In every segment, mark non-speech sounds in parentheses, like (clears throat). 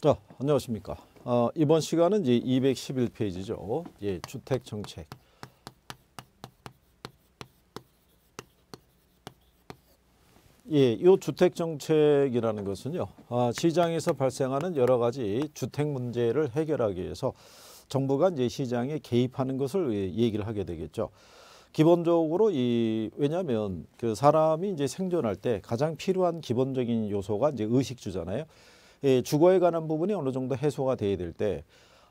자, 어, 안녕하십니까. 어, 이번 시간은 이제 211페이지죠. 예, 주택 정책. 예, 이 주택 정책이라는 것은요. 아, 시장에서 발생하는 여러 가지 주택 문제를 해결하기 위해서 정부가 이제 시장에 개입하는 것을 예, 얘기를 하게 되겠죠. 기본적으로 이 왜냐하면 그 사람이 이제 생존할 때 가장 필요한 기본적인 요소가 이제 의식주잖아요. 예, 주거에 관한 부분이 어느 정도 해소가 돼야 될 때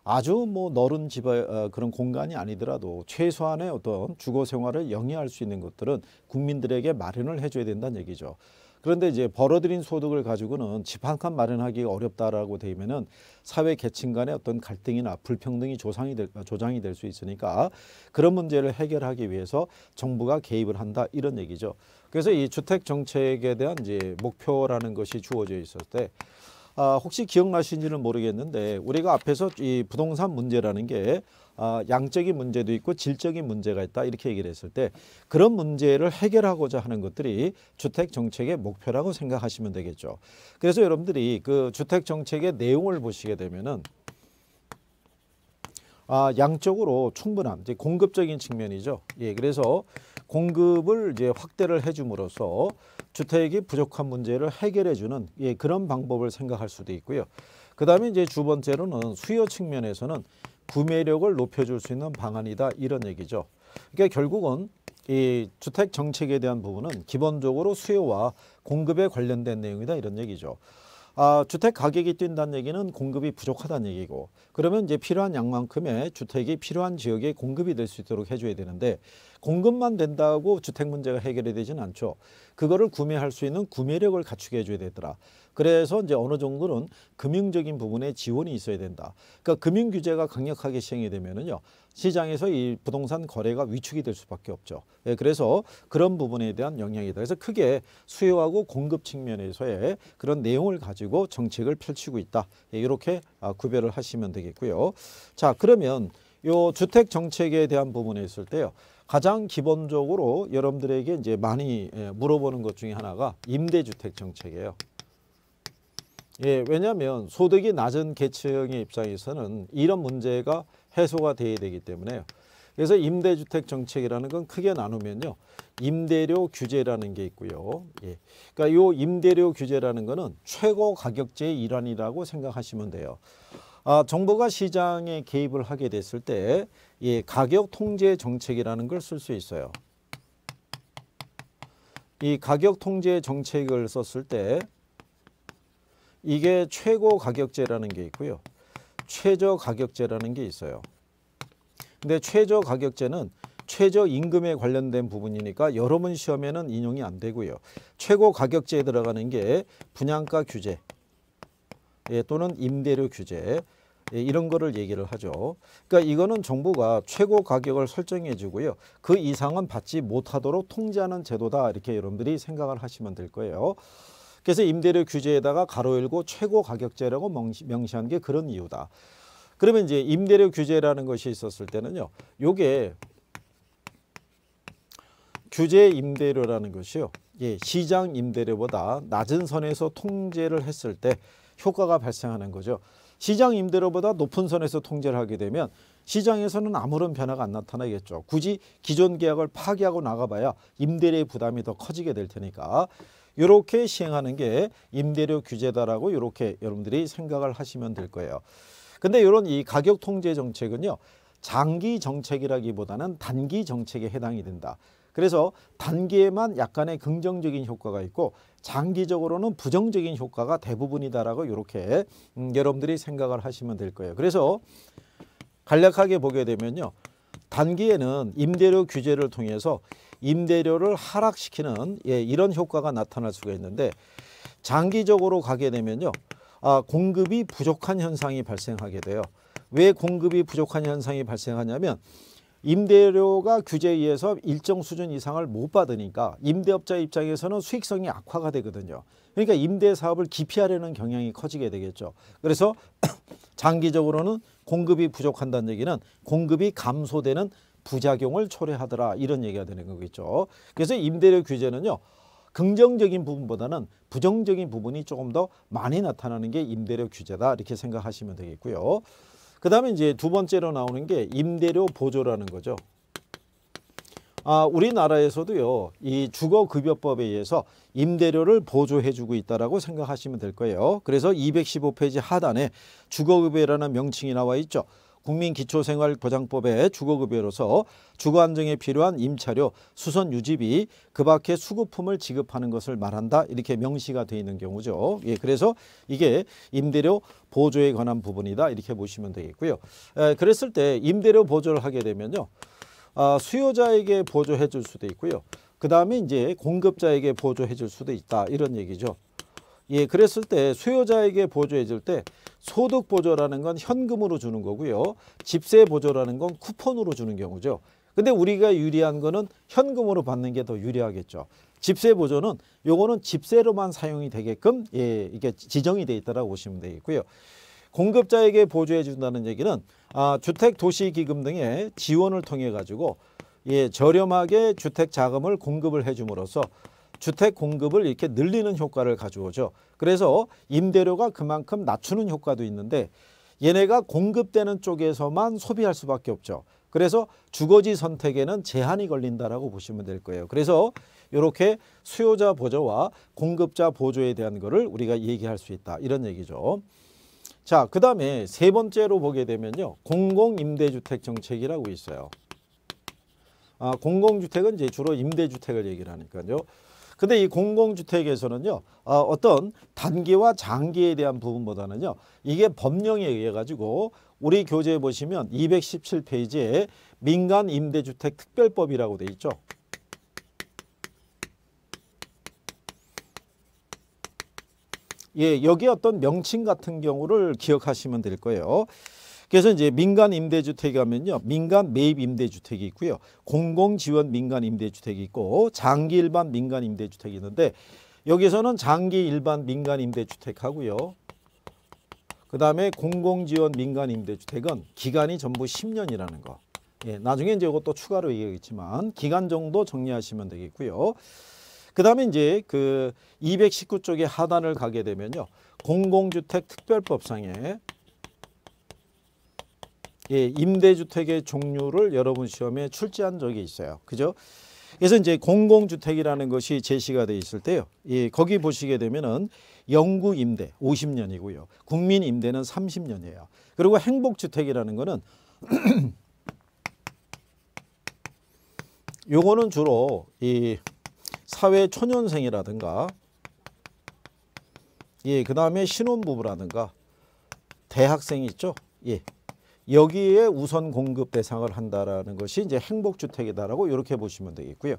아주 뭐 넓은 집 어, 그런 공간이 아니더라도 최소한의 어떤 주거 생활을 영위할 수 있는 것들은 국민들에게 마련을 해줘야 된다는 얘기죠. 그런데 이제 벌어들인 소득을 가지고는 집 한 칸 마련하기 어렵다라고 되면은 사회 계층 간의 어떤 갈등이나 불평등이 조상이 될, 조장이 될 수 있으니까 그런 문제를 해결하기 위해서 정부가 개입을 한다 이런 얘기죠. 그래서 이 주택 정책에 대한 이제 목표라는 것이 주어져 있을 때 아, 혹시 기억나시는지는 모르겠는데 우리가 앞에서 이 부동산 문제라는 게 아, 양적인 문제도 있고 질적인 문제가 있다 이렇게 얘기를 했을 때 그런 문제를 해결하고자 하는 것들이 주택 정책의 목표라고 생각하시면 되겠죠. 그래서 여러분들이 그 주택 정책의 내용을 보시게 되면은 아, 양적으로 충분한 공급적인 측면이죠. 예, 그래서 공급을 이제 확대를 해줌으로써 주택이 부족한 문제를 해결해주는 예, 그런 방법을 생각할 수도 있고요. 그 다음에 이제 두 번째로는 수요 측면에서는 구매력을 높여줄 수 있는 방안이다 이런 얘기죠. 그러니까 결국은 이 주택 정책에 대한 부분은 기본적으로 수요와 공급에 관련된 내용이다 이런 얘기죠. 아, 주택 가격이 뛴다는 얘기는 공급이 부족하다는 얘기고 그러면 이제 필요한 양만큼의 주택이 필요한 지역에 공급이 될 수 있도록 해줘야 되는데 공급만 된다고 주택 문제가 해결이 되지는 않죠. 그거를 구매할 수 있는 구매력을 갖추게 해줘야 되더라. 그래서 이제 어느 정도는 금융적인 부분에 지원이 있어야 된다. 그러니까 금융 규제가 강력하게 시행이 되면은요. 시장에서 이 부동산 거래가 위축이 될 수밖에 없죠. 예, 그래서 그런 부분에 대한 영향이다. 그래서 크게 수요하고 공급 측면에서의 그런 내용을 가지고 정책을 펼치고 있다. 예, 이렇게 아, 구별을 하시면 되겠고요. 자 그러면 요 주택 정책에 대한 부분에 있을 때요. 가장 기본적으로 여러분들에게 이제 많이 예, 물어보는 것 중에 하나가 임대주택 정책이에요. 예, 왜냐하면 소득이 낮은 계층의 입장에서는 이런 문제가 해소가 돼야 되기 때문에요. 그래서 임대주택 정책이라는 건 크게 나누면요. 임대료 규제라는 게 있고요. 예. 그러니까 요 임대료 규제라는 거는 최고 가격제의 일환이라고 생각하시면 돼요. 아, 정부가 시장에 개입을 하게 됐을 때 예, 가격 통제 정책이라는 걸 쓸 수 있어요. 이 가격 통제 정책을 썼을 때 이게 최고 가격제라는 게 있고요. 최저 가격제라는 게 있어요. 근데 최저 가격제는 최저 임금에 관련된 부분이니까 여러 번 시험에는 인용이 안 되고요. 최고 가격제에 들어가는 게 분양가 규제 예, 또는 임대료 규제 예, 이런 거를 얘기를 하죠. 그러니까 이거는 정부가 최고 가격을 설정해 주고요. 그 이상은 받지 못하도록 통제하는 제도다 이렇게 여러분들이 생각을 하시면 될 거예요. 그래서 임대료 규제에다가 가로 열고 최고 가격제라고 명시한 게 그런 이유다. 그러면 이제 임대료 규제라는 것이 있었을 때는요. 요게 규제 임대료라는 것이요. 예, 시장 임대료보다 낮은 선에서 통제를 했을 때 효과가 발생하는 거죠. 시장 임대료보다 높은 선에서 통제를 하게 되면 시장에서는 아무런 변화가 안 나타나겠죠. 굳이 기존 계약을 파기하고 나가봐야 임대료의 부담이 더 커지게 될 테니까 이렇게 시행하는 게 임대료 규제다라고 이렇게 여러분들이 생각을 하시면 될 거예요. 근데 이런 이 가격 통제 정책은요. 장기 정책이라기보다는 단기 정책에 해당이 된다. 그래서 단기에만 약간의 긍정적인 효과가 있고 장기적으로는 부정적인 효과가 대부분이다라고 이렇게 음, 여러분들이 생각을 하시면 될 거예요. 그래서 간략하게 보게 되면요. 단기에는 임대료 규제를 통해서 임대료를 하락시키는 예, 이런 효과가 나타날 수가 있는데 장기적으로 가게 되면요. 아, 공급이 부족한 현상이 발생하게 돼요. 왜 공급이 부족한 현상이 발생하냐면 임대료가 규제에 의해서 일정 수준 이상을 못 받으니까 임대업자 입장에서는 수익성이 악화가 되거든요. 그러니까 임대 사업을 기피하려는 경향이 커지게 되겠죠. 그래서 (clears throat) 장기적으로는 공급이 부족한다는 얘기는 공급이 감소되는 부작용을 초래하더라 이런 얘기가 되는 거겠죠. 그래서 임대료 규제는요. 긍정적인 부분보다는 부정적인 부분이 조금 더 많이 나타나는 게 임대료 규제다 이렇게 생각하시면 되겠고요. 그 다음에 이제 두 번째로 나오는 게 임대료 보조라는 거죠. 아, 우리나라에서도요. 이 주거급여법에 의해서 임대료를 보조해주고 있다라고 생각하시면 될 거예요. 그래서 215페이지 하단에 주거급여라는 명칭이 나와 있죠. 국민기초생활보장법의 주거급여로서 주거안정에 필요한 임차료, 수선 유지비, 그 밖의 수급품을 지급하는 것을 말한다. 이렇게 명시가 되어 있는 경우죠. 예, 그래서 이게 임대료 보조에 관한 부분이다. 이렇게 보시면 되겠고요. 에, 그랬을 때 임대료 보조를 하게 되면요. 아, 수요자에게 보조해 줄 수도 있고요. 그 다음에 이제 공급자에게 보조해 줄 수도 있다 이런 얘기죠. 예, 그랬을 때 수요자에게 보조해 줄 때 소득 보조라는 건 현금으로 주는 거고요. 집세 보조라는 건 쿠폰으로 주는 경우죠. 근데 우리가 유리한 거는 현금으로 받는 게 더 유리하겠죠. 집세 보조는 요거는 집세로만 사용이 되게끔 예, 이게 지정이 되어 있다라고 보시면 되겠고요. 공급자에게 보조해 준다는 얘기는 아, 주택 도시 기금 등의 지원을 통해 가지고 예, 저렴하게 주택 자금을 공급을 해 줌으로써 주택 공급을 이렇게 늘리는 효과를 가져오죠. 그래서 임대료가 그만큼 낮추는 효과도 있는데 얘네가 공급되는 쪽에서만 소비할 수밖에 없죠. 그래서 주거지 선택에는 제한이 걸린다라고 보시면 될 거예요. 그래서 이렇게 수요자 보조와 공급자 보조에 대한 거를 우리가 얘기할 수 있다. 이런 얘기죠. 자, 그 다음에 세 번째로 보게 되면요. 공공임대주택 정책이라고 있어요. 아, 공공주택은 이제 주로 임대주택을 얘기를 하니까요. 근데 이 공공주택에서는요. 아, 어떤 단기와 장기에 대한 부분보다는요. 이게 법령에 의해 가지고 우리 교재에 보시면 217페이지에 민간임대주택특별법이라고 돼 있죠. 예, 여기 어떤 명칭 같은 경우를 기억하시면 될 거예요. 그래서 이제 민간 임대주택이 가면요 민간 매입 임대주택이 있고요. 공공지원 민간 임대주택이 있고 장기 일반 민간 임대주택이 있는데 여기서는 장기 일반 민간 임대주택하고요. 그 다음에 공공지원 민간 임대주택은 기간이 전부 10년이라는 거. 예, 나중에 이제 이것도 추가로 얘기하겠지만 기간 정도 정리하시면 되겠고요. 그다음에 이제 그 219쪽의 하단을 가게 되면요. 공공주택 특별법상에 예, 임대주택의 종류를 여러분 시험에 출제한 적이 있어요. 그죠? 그래서 이제 공공주택이라는 것이 제시가 돼 있을 때요. 예, 거기 보시게 되면은 영구 임대 50년이고요. 국민 임대는 30년이에요. 그리고 행복주택이라는 거는 (clears throat) 요거는 주로 이 사회 초년생이라든가 예, 그 다음에 신혼부부라든가 대학생 있죠. 예. 여기에 우선 공급 대상을 한다라는 것이 이제 행복주택이다라고 이렇게 보시면 되겠고요.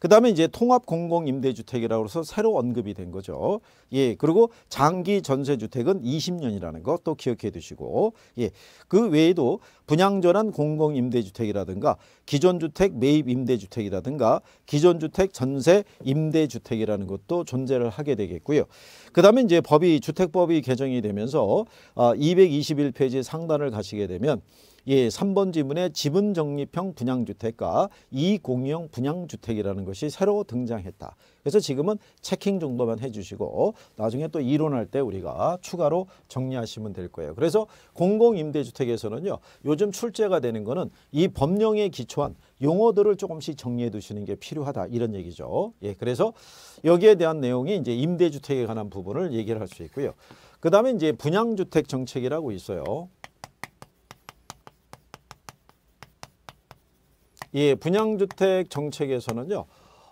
그다음에 이제 통합 공공 임대주택이라고 해서 새로 언급이 된 거죠. 예. 그리고 장기 전세 주택은 20년이라는 것도 기억해 두시고 예. 그 외에도 분양 전환 공공 임대주택이라든가 기존 주택 매입 임대주택이라든가 기존 주택 전세 임대주택이라는 것도 존재를 하게 되겠고요. 그다음에 이제 법이 주택법이 개정이 되면서 221페이지 아, 상단을 가시게 되면 예, 3번 지문의 지분 정립형 분양주택과 이공용 분양주택이라는 것이 새로 등장했다. 그래서 지금은 체킹 정도만 해주시고 나중에 또 이론할 때 우리가 추가로 정리하시면 될 거예요. 그래서 공공임대주택에서는요. 요즘 출제가 되는 거는 이 법령에 기초한 용어들을 조금씩 정리해 두시는 게 필요하다 이런 얘기죠. 예, 그래서 여기에 대한 내용이 이제 임대주택에 관한 부분을 얘기를 할 수 있고요. 그 다음에 이제 분양주택 정책이라고 있어요. 이 분양주택 정책에서는요.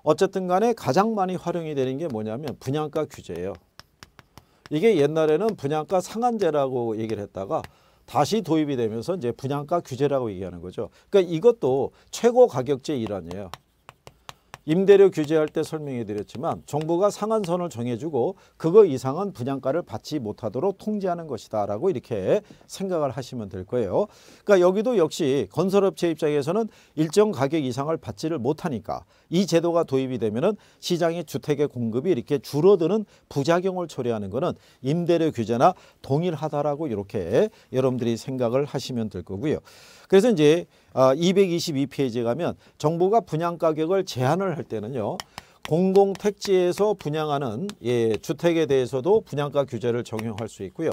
어쨌든 간에 가장 많이 활용이 되는 게 뭐냐면 분양가 규제예요. 이게 옛날에는 분양가 상한제라고 얘기를 했다가 다시 도입이 되면서 이제 분양가 규제라고 얘기하는 거죠. 그러니까 이것도 최고 가격제 일환이에요. 임대료 규제할 때 설명해 드렸지만 정부가 상한선을 정해주고 그거 이상은 분양가를 받지 못하도록 통제하는 것이다 라고 이렇게 생각을 하시면 될 거예요. 그러니까 여기도 역시 건설업체 입장에서는 일정 가격 이상을 받지를 못하니까 이 제도가 도입이 되면 시장의 주택의 공급이 이렇게 줄어드는 부작용을 초래하는 것은 임대료 규제나 동일하다라고 이렇게 여러분들이 생각을 하시면 될 거고요. 그래서 이제 아, 222페이지에 가면 정부가 분양 가격을 제한을 할 때는요. 공공택지에서 분양하는 예, 주택에 대해서도 분양가 규제를 적용할 수 있고요.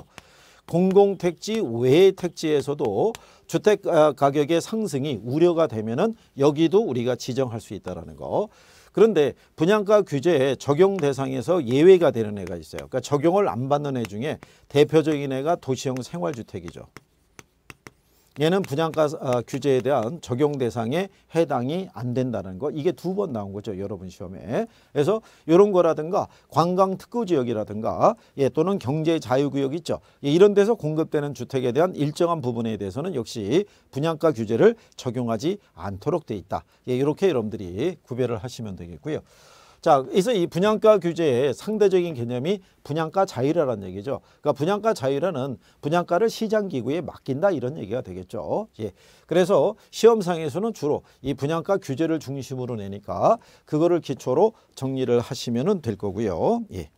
공공택지 외의 택지에서도 주택 아, 가격의 상승이 우려가 되면 은 여기도 우리가 지정할 수 있다는 거. 그런데 분양가 규제 적용 대상에서 예외가 되는 애가 있어요. 그러니까 적용을 안 받는 애 중에 대표적인 애가 도시형 생활주택이죠. 얘는 분양가 어, 규제에 대한 적용 대상에 해당이 안 된다는 거 이게 두 번 나온 거죠 여러분 시험에 그래서 이런 거라든가 관광 특구 지역이라든가 예, 또는 경제 자유구역 있죠 예, 이런 데서 공급되는 주택에 대한 일정한 부분에 대해서는 역시 분양가 규제를 적용하지 않도록 돼 있다 예, 이렇게 여러분들이 구별을 하시면 되겠고요. 자, 그래서 이 분양가 규제의 상대적인 개념이 분양가 자율화라는 얘기죠. 그러니까 분양가 자율화는 분양가를 시장 기구에 맡긴다 이런 얘기가 되겠죠. 예. 그래서 시험상에서는 주로 이 분양가 규제를 중심으로 내니까 그거를 기초로 정리를 하시면될 거고요. 예.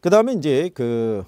그다음에 이제 그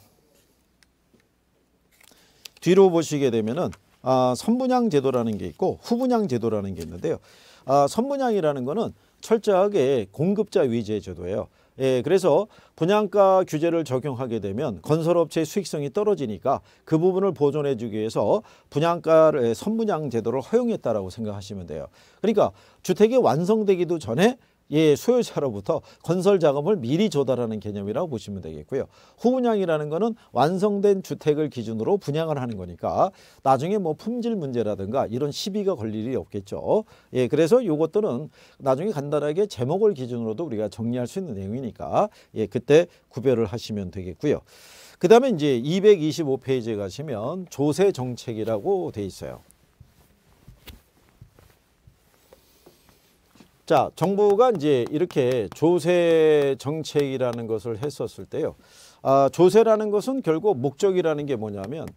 뒤로 보시게 되면은 아, 선분양 제도라는 게 있고 후분양 제도라는 게 있는데요. 아, 선분양이라는 거는 철저하게 공급자 위주의 제도예요. 예, 그래서 분양가 규제를 적용하게 되면 건설업체의 수익성이 떨어지니까 그 부분을 보존해 주기 위해서 분양가를 예, 선분양 제도를 허용했다라 생각하시면 돼요. 그러니까 주택이 완성되기도 전에 예, 소유자로부터 건설 자금을 미리 조달하는 개념이라고 보시면 되겠고요. 후분양이라는 거는 완성된 주택을 기준으로 분양을 하는 거니까 나중에 뭐 품질 문제라든가 이런 시비가 걸릴 일이 없겠죠. 예, 그래서 이것들은 나중에 간단하게 제목을 기준으로도 우리가 정리할 수 있는 내용이니까 예, 그때 구별을 하시면 되겠고요. 그 다음에 이제 225페이지에 가시면 조세 정책이라고 돼 있어요. 자, 정부가 이제 이렇게 조세 정책이라는 것을 했었을 때요. 아, 조세라는 것은 결국 목적이라는 게 뭐냐면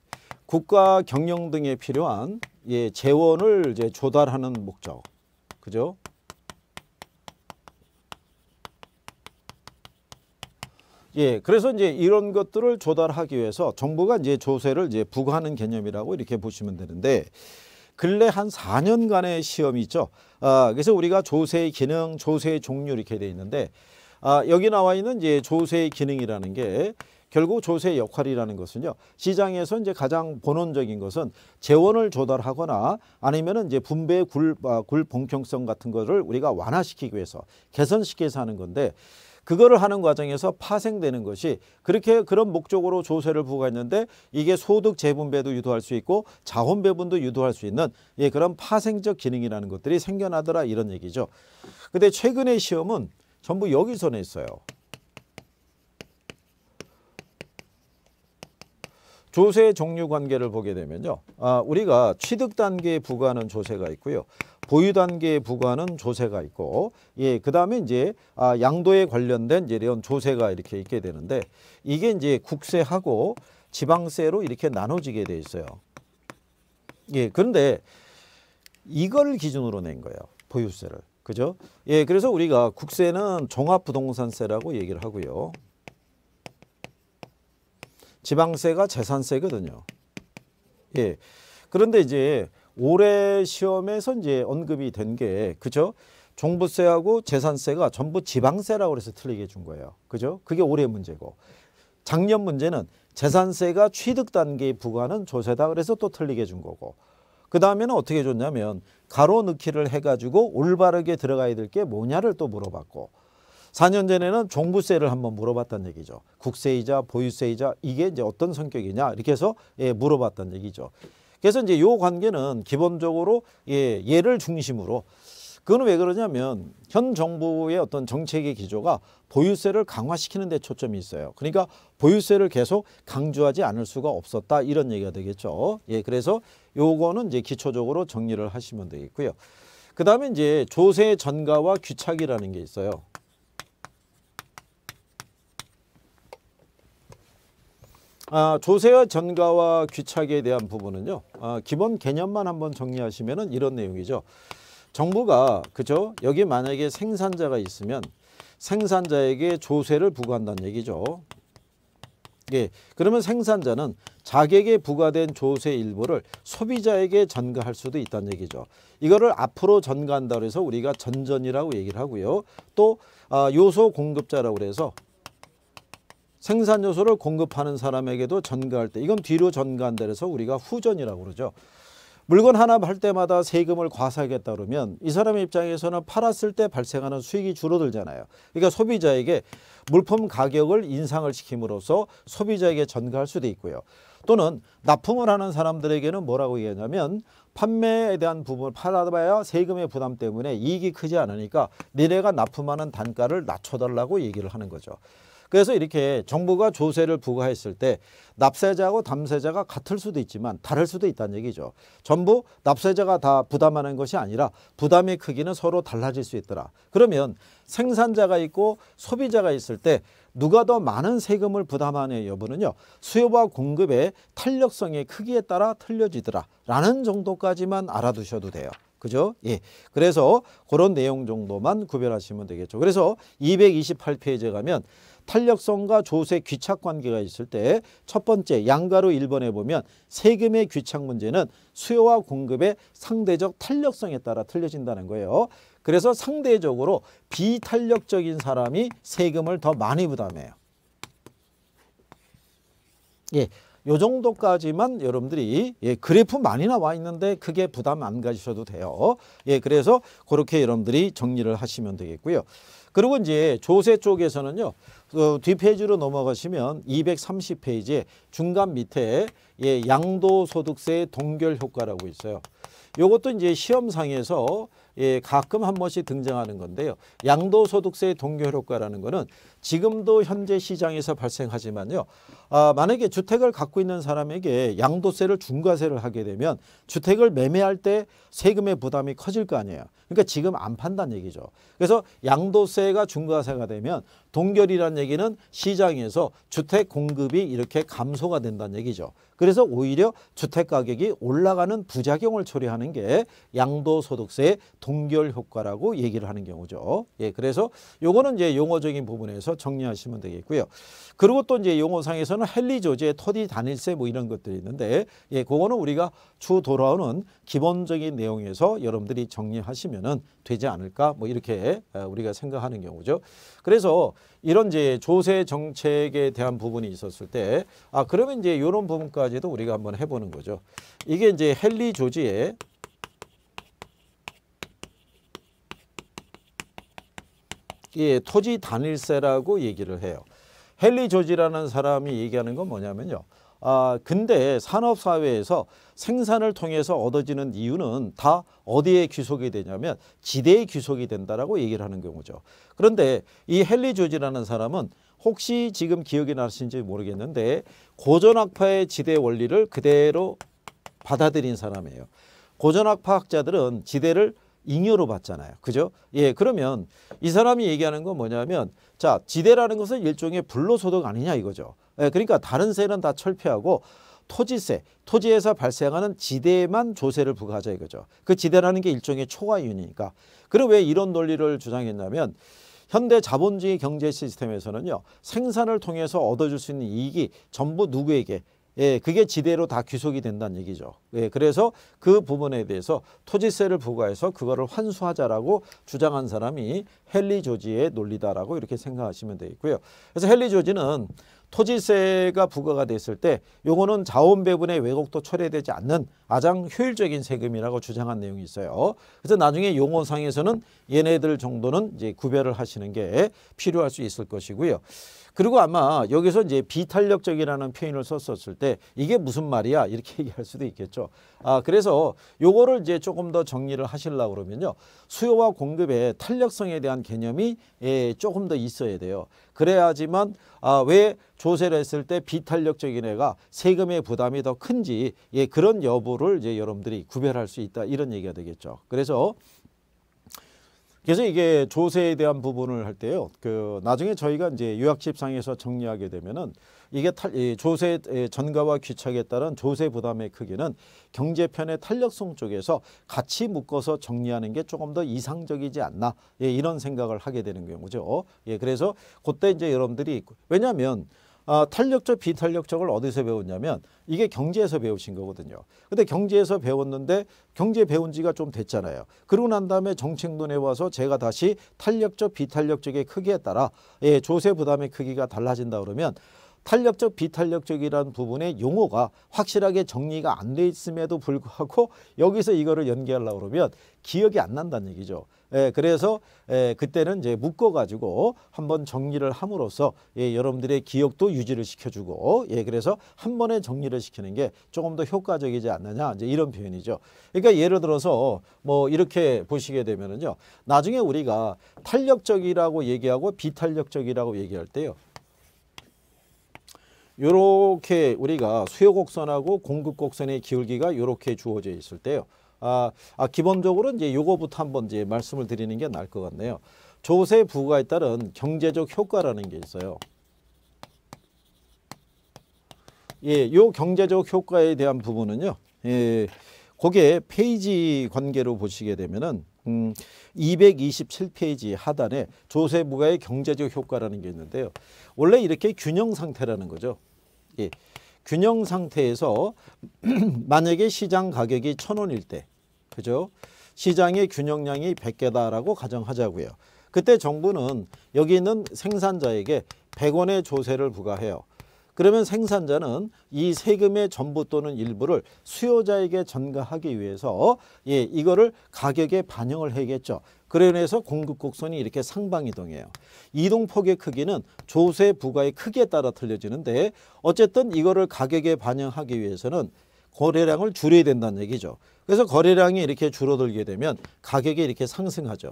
국가 경영 등에 필요한 예, 재원을 이제 조달하는 목적. 그죠? 예, 그래서 이제 이런 것들을 조달하기 위해서 정부가 이제 조세를 이제 부과하는 개념이라고 이렇게 보시면 되는데 근래 한 4년간의 시험이 있죠. 아, 그래서 우리가 조세의 기능, 조세의 종류 이렇게 돼 있는데 아, 여기 나와 있는 이제 조세의 기능이라는 게 결국 조세의 역할이라는 것은요. 시장에서 이제 가장 본원적인 것은 재원을 조달하거나 아니면 이제 분배 굴, 아, 굴 봉평성 같은 거를 우리가 완화시키기 위해서 개선시켜서 하는 건데 그거를 하는 과정에서 파생되는 것이 그렇게 그런 목적으로 조세를 부과했는데 이게 소득 재분배도 유도할 수 있고 자원 배분도 유도할 수 있는 예, 그런 파생적 기능이라는 것들이 생겨나더라 이런 얘기죠. 근데 최근의 시험은 전부 여기서 냈어요. 조세 종류 관계를 보게 되면요. 아, 우리가 취득 단계에 부과하는 조세가 있고요. 보유 단계에 부과하는 조세가 있고 예, 그다음에 이제 아, 양도에 관련된 이제 이런 조세가 이렇게 있게 되는데 이게 이제 국세하고 지방세로 이렇게 나눠지게 돼 있어요. 예, 그런데 이걸 기준으로 낸 거예요. 보유세를. 그죠? 예, 그래서 우리가 국세는 종합부동산세라고 얘기를 하고요. 지방세가 재산세거든요. 예. 그런데 이제 올해 시험에서 이제 언급이 된 게 그죠? 종부세하고 재산세가 전부 지방세라고 해서 틀리게 준 거예요. 그죠? 그게 올해 문제고. 작년 문제는 재산세가 취득 단계에 부과하는 조세다 그래서 또 틀리게 준 거고. 그 다음에는 어떻게 줬냐면 가로 넣기를 해가지고 올바르게 들어가야 될 게 뭐냐를 또 물어봤고 4년 전에는 종부세를 한번 물어봤던 얘기죠. 국세이자 보유세이자 이게 이제 어떤 성격이냐 이렇게 해서 예, 물어봤던 얘기죠. 그래서 이제 요 관계는 기본적으로 예, 예를 중심으로 그건 왜 그러냐면 현 정부의 어떤 정책의 기조가 보유세를 강화시키는 데 초점이 있어요. 그러니까 보유세를 계속 강조하지 않을 수가 없었다 이런 얘기가 되겠죠. 예, 그래서 요거는 이제 기초적으로 정리를 하시면 되겠고요. 그다음에 이제 조세 전가와 귀착이라는 게 있어요. 아, 조세와 전가와 귀착에 대한 부분은요. 아, 기본 개념만 한번 정리하시면 이런 내용이죠. 정부가 그죠? 여기 만약에 생산자가 있으면 생산자에게 조세를 부과한다는 얘기죠. 예, 그러면 생산자는 자객에 부과된 조세 일부를 소비자에게 전가할 수도 있다는 얘기죠. 이거를 앞으로 전가한다 그래서 우리가 전전이라고 얘기를 하고요. 또 아, 요소 공급자라고 해서 생산 요소를 공급하는 사람에게도 전가할 때 이건 뒤로 전가한다 그래서 우리가 후전이라고 그러죠. 물건 하나 팔 때마다 세금을 과세하겠다 그러면 이사람 입장에서는 팔았을 때 발생하는 수익이 줄어들잖아요. 그러니까 소비자에게 물품 가격을 인상을 시킴으로써 소비자에게 전가할 수도 있고요. 또는 납품을 하는 사람들에게는 뭐라고 얘기하냐면 판매에 대한 부분을 팔아봐야 세금의 부담 때문에 이익이 크지 않으니까 니네가 납품하는 단가를 낮춰달라고 얘기를 하는 거죠. 그래서 이렇게 정부가 조세를 부과했을 때 납세자하고 담세자가 같을 수도 있지만 다를 수도 있다는 얘기죠. 전부 납세자가 다 부담하는 것이 아니라 부담의 크기는 서로 달라질 수 있더라. 그러면 생산자가 있고 소비자가 있을 때 누가 더 많은 세금을 부담하느냐 여부는요. 수요와 공급의 탄력성의 크기에 따라 틀려지더라 라는 정도까지만 알아두셔도 돼요. 그죠? 예. 그래서 그런 내용 정도만 구별하시면 되겠죠. 그래서 228페이지에 가면 탄력성과 조세 귀착 관계가 있을 때 첫 번째 양가로 1번에 보면 세금의 귀착 문제는 수요와 공급의 상대적 탄력성에 따라 틀려진다는 거예요. 그래서 상대적으로 비탄력적인 사람이 세금을 더 많이 부담해요. 예. 요 정도까지만 여러분들이 예, 그래프 많이 나와 있는데 크게 부담 안 가지셔도 돼요. 예, 그래서 그렇게 여러분들이 정리를 하시면 되겠고요. 그리고 이제 조세 쪽에서는요. 어, 뒷페이지로 넘어가시면 230페이지에 중간 밑에 예, 양도소득세 의 동결 효과라고 있어요. 요것도 이제 시험상에서 예, 가끔 한 번씩 등장하는 건데요. 양도소득세 의 동결 효과라는 거는 지금도 현재 시장에서 발생하지만요. 아, 만약에 주택을 갖고 있는 사람에게 양도세를 중과세를 하게 되면 주택을 매매할 때 세금의 부담이 커질 거 아니에요. 그러니까 지금 안 판다는 얘기죠. 그래서 양도세가 중과세가 되면 동결이란 얘기는 시장에서 주택 공급이 이렇게 감소가 된다는 얘기죠. 그래서 오히려 주택 가격이 올라가는 부작용을 초래하는 게 양도소득세 의 동결 효과라고 얘기를 하는 경우죠. 예, 그래서 요거는 이제 용어적인 부분에서 정리하시면 되겠고요. 그리고 또 이제 용어상에서는 헨리 조제의 토디 단일세 뭐 이런 것들이 있는데 예, 그거는 우리가 주 돌아오는 기본적인 내용에서 여러분들이 정리하시면은 되지 않을까 뭐 이렇게 우리가 생각하는 경우죠. 그래서 이런 이제 조세 정책에 대한 부분이 있었을 때아 그러면 이제 이런 부분까지도 우리가 한번 해보는 거죠. 이게 이제 헨리 조지의 예, 토지 단일세라고 얘기를 해요. 헨리 조지라는 사람이 얘기하는 건 뭐냐면요. 아, 근데 산업사회에서 생산을 통해서 얻어지는 이유는 다 어디에 귀속이 되냐면 지대에 귀속이 된다라고 얘기를 하는 경우죠. 그런데 이 헨리 조지라는 사람은 혹시 지금 기억이 나신지 모르겠는데 고전학파의 지대 원리를 그대로 받아들인 사람이에요. 고전학파 학자들은 지대를 잉여로 봤잖아요. 그죠? 예, 그러면 이 사람이 얘기하는 건 뭐냐면 자, 지대라는 것은 일종의 불로소득 아니냐 이거죠. 예, 그러니까 다른 세는 다 철폐하고 토지세, 토지에서 발생하는 지대만 조세를 부과하자 이거죠. 그 지대라는 게 일종의 초과윤이니까. 그리왜 이런 논리를 주장했냐면 현대 자본주의 경제 시스템에서는요. 생산을 통해서 얻어줄 수 있는 이익이 전부 누구에게 예, 그게 지대로 다 귀속이 된다는 얘기죠. 예, 그래서 그 부분에 대해서 토지세를 부과해서 그거를 환수하자라고 주장한 사람이 헨리 조지의 논리다라고 이렇게 생각하시면 되겠고요. 그래서 헨리 조지는 토지세가 부과가 됐을 때 요거는 자원 배분의 왜곡도 철회되지 않는 가장 효율적인 세금이라고 주장한 내용이 있어요. 그래서 나중에 용어상에서는 얘네들 정도는 이제 구별을 하시는 게 필요할 수 있을 것이고요. 그리고 아마 여기서 이제 비탄력적이라는 표현을 썼었을 때 이게 무슨 말이야 이렇게 (laughs) 얘기할 수도 있겠죠. 아 그래서 요거를 이제 조금 더 정리를 하실라 그러면요. 수요와 공급의 탄력성에 대한 개념이 예, 조금 더 있어야 돼요. 그래야지만 아, 왜 조세를 했을 때 비탄력적인 애가 세금의 부담이 더 큰지 예, 그런 여부를 이제 여러분들이 구별할 수 있다 이런 얘기가 되겠죠. 그래서 그래서 이게 조세에 대한 부분을 할 때요. 그 나중에 저희가 이제 요약집상에서 정리하게 되면은 이게 탈, 이 조세 전가와 귀착에 따른 조세 부담의 크기는 경제편의 탄력성 쪽에서 같이 묶어서 정리하는 게 조금 더 이상적이지 않나 예, 이런 생각을 하게 되는 경우죠. 예, 그래서 그때 이제 여러분들이 왜냐하면 아, 탄력적 비탄력적을 어디서 배웠냐면 이게 경제에서 배우신 거거든요. 근데 경제에서 배웠는데 경제 배운 지가 좀 됐잖아요. 그러고 난 다음에 정책론에 와서 제가 다시 탄력적 비탄력적의 크기에 따라 예, 조세 부담의 크기가 달라진다 그러면 탄력적 비탄력적이라는 부분의 용어가 확실하게 정리가 안 돼 있음에도 불구하고 (laughs) 여기서 이거를 연기하려고 그러면 기억이 안 난다는 얘기죠. 예, 그래서 예, 그때는 이제 묶어가지고 한번 정리를 함으로써 예, 여러분들의 기억도 유지를 시켜주고 예, 그래서 한 번에 정리를 시키는 게 조금 더 효과적이지 않느냐 이제 이런 표현이죠. 그러니까 예를 들어서 뭐 이렇게 보시게 되면은요. 나중에 우리가 탄력적이라고 얘기하고 비탄력적이라고 얘기할 때요. 이렇게 우리가 수요 곡선하고 공급 곡선의 기울기가 이렇게 주어져 있을 때요. 아, 아 기본적으로 이제 요거부터 한번 이제 말씀을 드리는 게 나을 것 같네요. 조세 부가에 따른 경제적 효과라는 게 있어요. 예, 요 경제적 효과에 대한 부분은요. 예, 거기에 페이지 관계로 보시게 되면은 음, 227페이지 하단에 조세부가의 경제적 효과라는 게 있는데요. 원래 이렇게 균형 상태라는 거죠. 예. 균형 상태에서 (clears throat) 만약에 시장 가격이 천원일때 그죠? 시장의 균형량이 백개다라고 가정하자고요. 그때 정부는 여기 있는 생산자에게 백원의 조세를 부과해요. 그러면 생산자는 이 세금의 전부 또는 일부를 수요자에게 전가하기 위해서 예, 이거를 가격에 반영을 해야겠죠. 그래서 공급 곡선이 이렇게 상방이동해요. 이동폭의 크기는 조세 부과의 크기에 따라 틀려지는데 어쨌든 이거를 가격에 반영하기 위해서는 거래량을 줄여야 된다는 얘기죠. 그래서 거래량이 이렇게 줄어들게 되면 가격이 이렇게 상승하죠.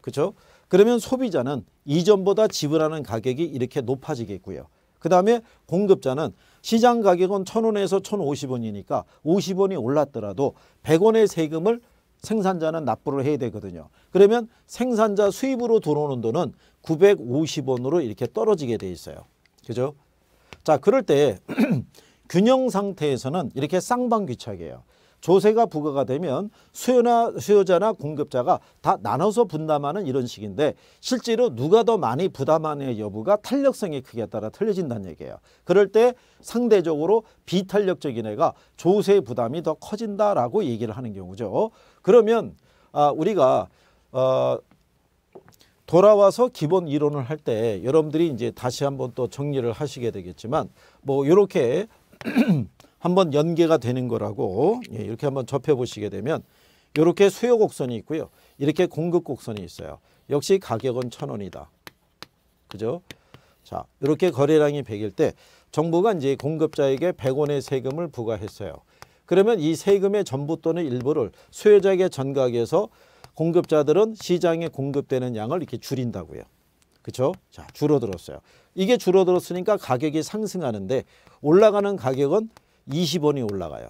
그렇죠? 그러면 소비자는 이전보다 지불하는 가격이 이렇게 높아지겠고요. 그 다음에 공급자는 시장 가격은 1 0 0 0원에서1 0 5 0 원이니까 5 0 원이 올랐더라도 1 0 0원의 세금을 생산자는 납부를 해야 되거든요. 그러면 생산자 수입으로 들어오는 돈은 9 5 0 원으로 이렇게 떨어지게 돼 있어요. 그죠? 자, 그럴 때 (clears throat) 균형 상태에서는 이렇게 쌍방귀착이에요. 조세가 부과가 되면 수요나 수요자나 공급자가 다 나눠서 분담하는 이런 식인데 실제로 누가 더 많이 부담하느냐 여부가 탄력성이 크기에 따라 틀려진다는 얘기예요. 그럴 때 상대적으로 비탄력적인 애가 조세 부담이 더 커진다라고 얘기를 하는 경우죠. 그러면 아, 우리가 어, 돌아와서 기본 이론을 할 때 여러분들이 이제 다시 한번 또 정리를 하시게 되겠지만 뭐 이렇게 (clears throat) 한번 연계가 되는 거라고 예, 이렇게 한번 접해보시게 되면 이렇게 수요 곡선이 있고요. 이렇게 공급 곡선이 있어요. 역시 가격은 천원이다. 그죠? 자, 이렇게 거래량이 100일 때 정부가 이제 공급자에게 100원의 세금을 부과했어요. 그러면 이 세금의 전부 또는 일부를 수요자에게 전각해서 공급자들은 시장에 공급되는 양을 이렇게 줄인다고요. 그렇죠? 자, 줄어들었어요. 이게 줄어들었으니까 가격이 상승하는데 올라가는 가격은 20원이 올라가요.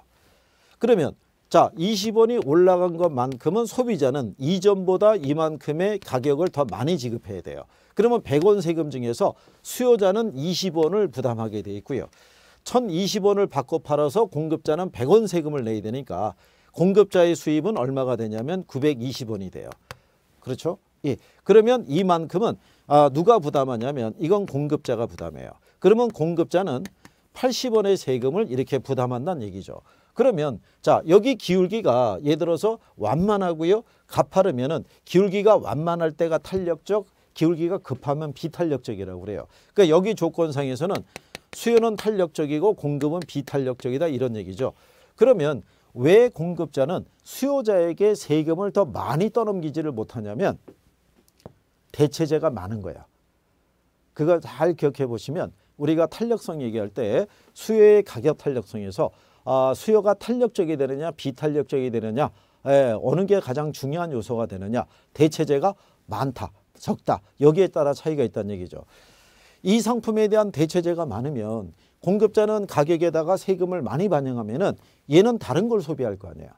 그러면 자 20원이 올라간 것만큼은 소비자는 이전보다 이만큼의 가격을 더 많이 지급해야 돼요. 그러면 100원 세금 중에서 수요자는 20원을 부담하게 돼 있고요. 1020원을 받고 팔아서 공급자는 100원 세금을 내야 되니까 공급자의 수입은 얼마가 되냐면 920원이 돼요. 그렇죠? 예. 그러면 이만큼은 아, 누가 부담하냐면 이건 공급자가 부담해요. 그러면 공급자는 80원의 세금을 이렇게 부담한다는 얘기죠. 그러면 자 여기 기울기가 예를 들어서 완만하고요. 가파르면은 기울기가 완만할 때가 탄력적, 기울기가 급하면 비탄력적이라고 그래요. 그러니까 여기 조건상에서는 수요는 탄력적이고 공급은 비탄력적이다 이런 얘기죠. 그러면 왜 공급자는 수요자에게 세금을 더 많이 떠넘기지를 못하냐면 대체제가 많은 거야. 그걸 잘 기억해 보시면 우리가 탄력성 얘기할 때 수요의 가격 탄력성에서 아, 수요가 탄력적이 되느냐 비탄력적이 되느냐 에, 예, 어느 게 가장 중요한 요소가 되느냐 대체재가 많다 적다 여기에 따라 차이가 있다는 얘기죠. 이 상품에 대한 대체재가 많으면 공급자는 가격에다가 세금을 많이 반영하면은 얘는 다른 걸 소비할 거아니에요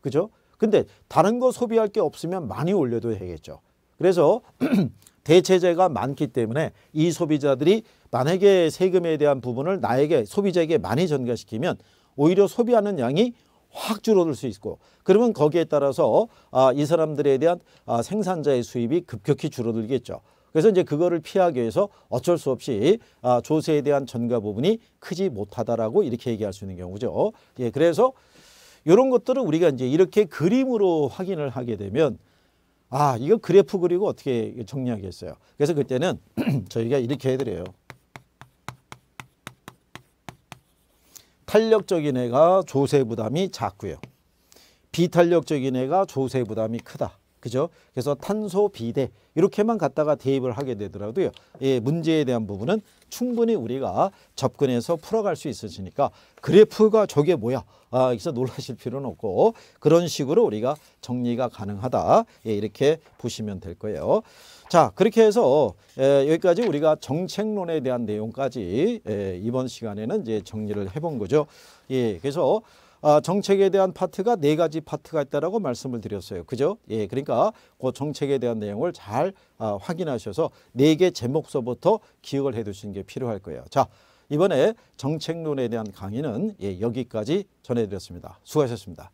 그죠? 근데 다른 거 소비할 게 없으면 많이 올려도 되겠죠. 그래서 (clears throat) 대체재가 많기 때문에 이 소비자들이 만약에 세금에 대한 부분을 나에게 소비자에게 많이 전가시키면 오히려 소비하는 양이 확 줄어들 수 있고 그러면 거기에 따라서 아, 이 사람들에 대한 아, 생산자의 수입이 급격히 줄어들겠죠. 그래서 이제 그거를 피하기 위해서 어쩔 수 없이 아, 조세에 대한 전가 부분이 크지 못하다라고 이렇게 얘기할 수 있는 경우죠. 예, 그래서 이런 것들을 우리가 이제 이렇게 그림으로 확인을 하게 되면 아 이거 그래프 그리고 어떻게 정리하겠어요. 그래서 그때는 (clears throat) 저희가 이렇게 해드려요. 탄력적인 애가 조세 부담이 작고요. 비탄력적인 애가 조세 부담이 크다. 그죠? 그래서 탄소 비대 이렇게만 갖다가 대입을 하게 되더라도요. 예, 문제에 대한 부분은 충분히 우리가 접근해서 풀어갈 수 있으시니까 그래프가 저게 뭐야? 아, 여기서 놀라실 필요는 없고 그런 식으로 우리가 정리가 가능하다. 예, 이렇게 보시면 될 거예요. 자, 그렇게 해서 예, 여기까지 우리가 정책론에 대한 내용까지 예, 이번 시간에는 이제 정리를 해본 거죠. 예, 그래서 아, 정책에 대한 파트가 네 가지 파트가 있다라고 말씀을 드렸어요. 그죠? 예, 그러니까 그 정책에 대한 내용을 잘 아, 확인하셔서 네 개 제목서부터 기억을 해 두시는 게 필요할 거예요. 자, 이번에 정책론에 대한 강의는 예, 여기까지 전해드렸습니다. 수고하셨습니다.